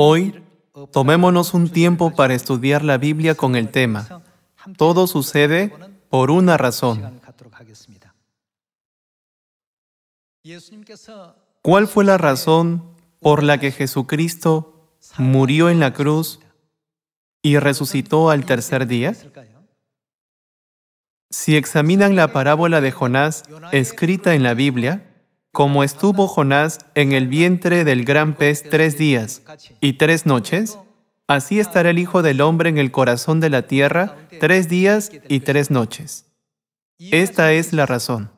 Hoy, tomémonos un tiempo para estudiar la Biblia con el tema. Todo sucede por una razón. ¿Cuál fue la razón por la que Jesucristo murió en la cruz y resucitó al tercer día? Si examinan la parábola de Jonás escrita en la Biblia, como estuvo Jonás en el vientre del gran pez tres días y tres noches, así estará el Hijo del Hombre en el corazón de la tierra tres días y tres noches. Esta es la razón.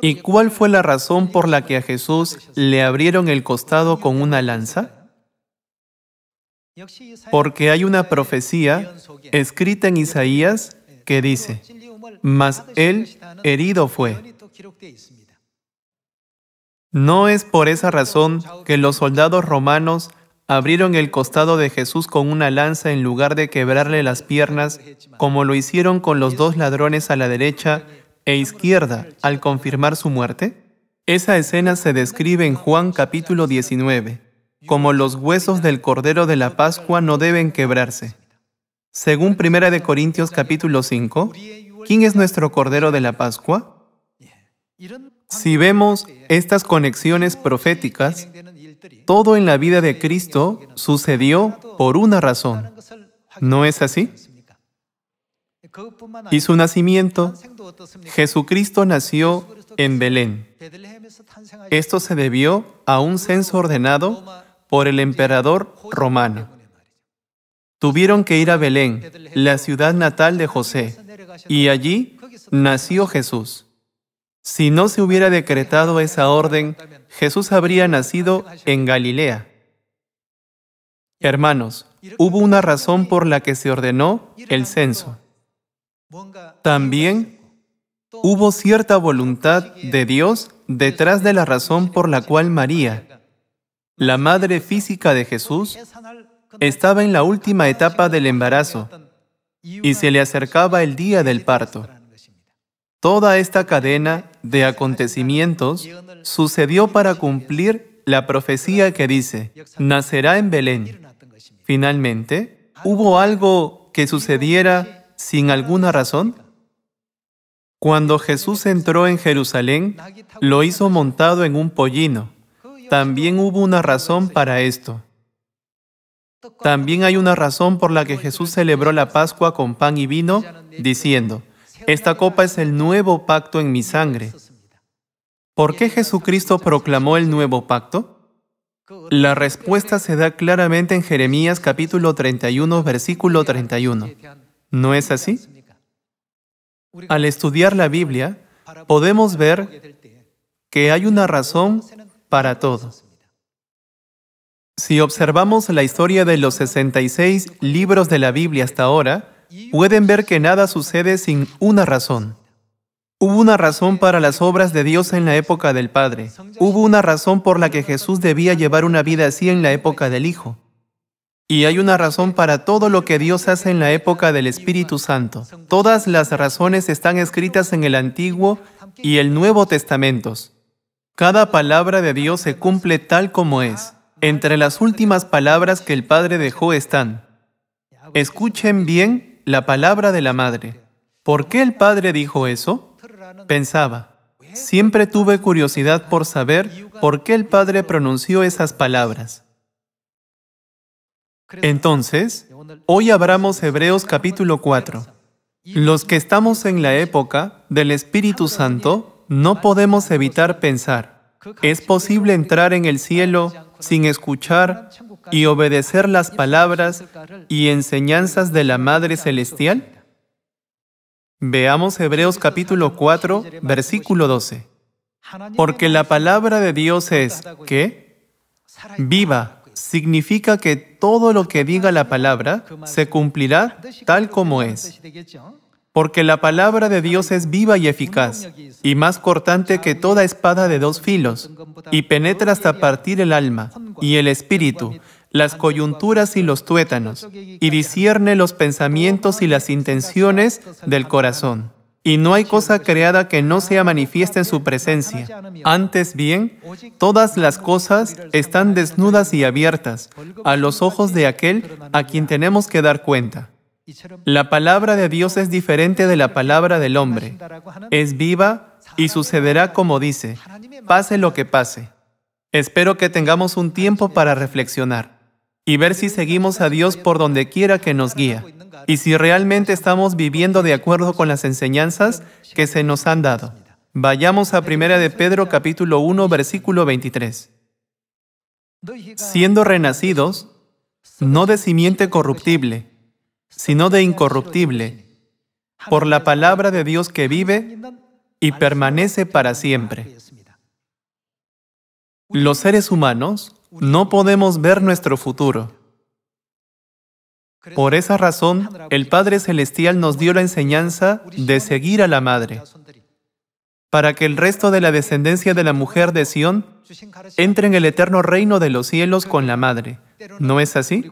¿Y cuál fue la razón por la que a Jesús le abrieron el costado con una lanza? Porque hay una profecía escrita en Isaías que dice, mas él herido fue no es por esa razón que los soldados romanos abrieron el costado de Jesús con una lanza en lugar de quebrarle las piernas, como lo hicieron con los dos ladrones a la derecha e izquierda al confirmar su muerte? Esa escena se describe en Juan capítulo 19, como los huesos del Cordero de la Pascua no deben quebrarse. Según 1 Corintios capítulo 5, ¿quién es nuestro Cordero de la Pascua? Si vemos estas conexiones proféticas, todo en la vida de Cristo sucedió por una razón. ¿No es así? Y su nacimiento, Jesucristo nació en Belén. Esto se debió a un censo ordenado por el emperador romano. Tuvieron que ir a Belén, la ciudad natal de José, y allí nació Jesús. Si no se hubiera decretado esa orden, Jesús habría nacido en Galilea. Hermanos, hubo una razón por la que se ordenó el censo. También hubo cierta voluntad de Dios detrás de la razón por la cual María, la madre física de Jesús, estaba en la última etapa del embarazo y se le acercaba el día del parto. Toda esta cadena de acontecimientos sucedió para cumplir la profecía que dice, nacerá en Belén. Finalmente, ¿hubo algo que sucediera sin alguna razón? Cuando Jesús entró en Jerusalén, lo hizo montado en un pollino. También hubo una razón para esto. También hay una razón por la que Jesús celebró la Pascua con pan y vino, diciendo, esta copa es el nuevo pacto en mi sangre. ¿Por qué Jesucristo proclamó el nuevo pacto? La respuesta se da claramente en Jeremías capítulo 31, versículo 31. ¿No es así? Al estudiar la Biblia, podemos ver que hay una razón para todo. Si observamos la historia de los 66 libros de la Biblia hasta ahora, pueden ver que nada sucede sin una razón. Hubo una razón para las obras de Dios en la época del Padre. Hubo una razón por la que Jesús debía llevar una vida así en la época del Hijo. Y hay una razón para todo lo que Dios hace en la época del Espíritu Santo. Todas las razones están escritas en el Antiguo y el Nuevo Testamentos. Cada palabra de Dios se cumple tal como es. Entre las últimas palabras que el Padre dejó están, escuchen bien la palabra de la madre. ¿Por qué el padre dijo eso? Pensaba, siempre tuve curiosidad por saber por qué el padre pronunció esas palabras. Entonces, hoy abramos Hebreos capítulo 4. Los que estamos en la época del Espíritu Santo no podemos evitar pensar, ¿es posible entrar en el cielo sin escuchar y obedecer las palabras y enseñanzas de la Madre Celestial? Veamos Hebreos capítulo 4, versículo 12. Porque la palabra de Dios es que viva significa que todo lo que diga la palabra se cumplirá tal como es. Porque la palabra de Dios es viva y eficaz, y más cortante que toda espada de dos filos, y penetra hasta partir el alma y el espíritu, las coyunturas y los tuétanos, y discierne los pensamientos y las intenciones del corazón. Y no hay cosa creada que no sea manifiesta en su presencia. Antes bien, todas las cosas están desnudas y abiertas a los ojos de aquel a quien tenemos que dar cuenta. La palabra de Dios es diferente de la palabra del hombre. Es viva y sucederá como dice, pase lo que pase. Espero que tengamos un tiempo para reflexionar y ver si seguimos a Dios por donde quiera que nos guía y si realmente estamos viviendo de acuerdo con las enseñanzas que se nos han dado. Vayamos a 1 de Pedro capítulo 1 versículo 23. Siendo renacidos, no de simiente corruptible, sino de incorruptible, por la palabra de Dios que vive y permanece para siempre. Los seres humanos no podemos ver nuestro futuro. Por esa razón, el Padre Celestial nos dio la enseñanza de seguir a la Madre, para que el resto de la descendencia de la mujer de Sión entre en el eterno reino de los cielos con la Madre. ¿No es así?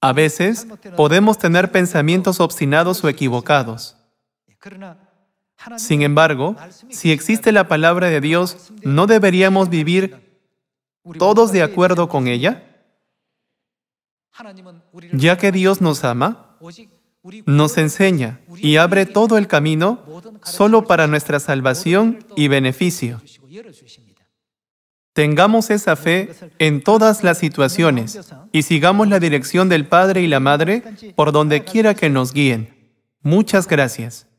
A veces podemos tener pensamientos obstinados o equivocados. Sin embargo, si existe la palabra de Dios, ¿no deberíamos vivir todos de acuerdo con ella? Ya que Dios nos ama, nos enseña y abre todo el camino solo para nuestra salvación y beneficio. Tengamos esa fe en todas las situaciones y sigamos la dirección del Padre y la Madre por donde quiera que nos guíen. Muchas gracias.